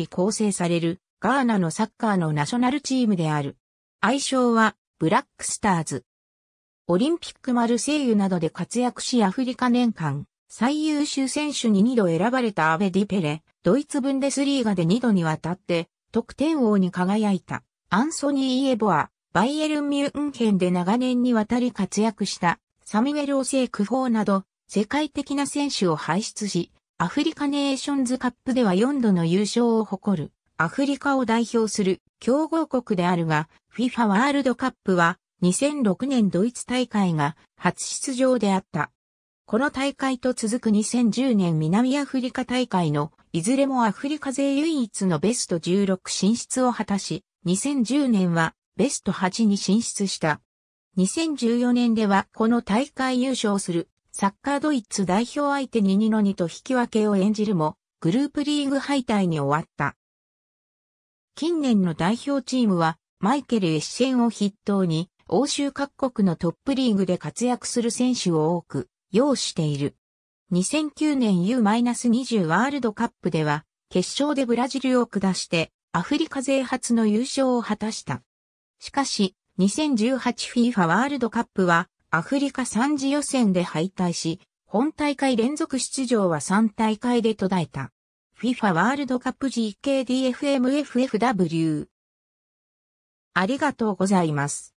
り構成されるガーナのサッカーのナショナルチームである。愛称はブラックスターズ。オリンピックマルセイユなどで活躍しアフリカ年間最優秀選手に2度選ばれたアベディペレ、ドイツブンデスリーガで2度にわたって得点王に輝いたアンソニー・イエボア、バイエルン・ミュンヘンで長年にわたり活躍したサミュエル・オセイク・フォーなど世界的な選手を輩出し、アフリカネーションズカップでは4度の優勝を誇る、アフリカを代表する強豪国であるが、FIFA ワールドカップは2006年ドイツ大会が初出場であった。この大会と続く2010年南アフリカ大会のいずれもアフリカ勢唯一のベスト16進出を果たし、2010年はベスト8に進出した。2014年ではこの大会優勝するサッカードイツ代表相手に2の2と引き分けを演じるも、グループリーグ敗退に終わった。近年の代表チームは、マイケル・エッシェンを筆頭に、欧州各国のトップリーグで活躍する選手を多く、要している。2009年 U-20 ワールドカップでは、決勝でブラジルを下して、アフリカ勢初の優勝を果たした。しかし、2018FIFA ワールドカップは、アフリカ3次予選で敗退し、本大会連続出場は3大会で途絶えた。FIFA ワールドカップ GKDFMFFW。ありがとうございます。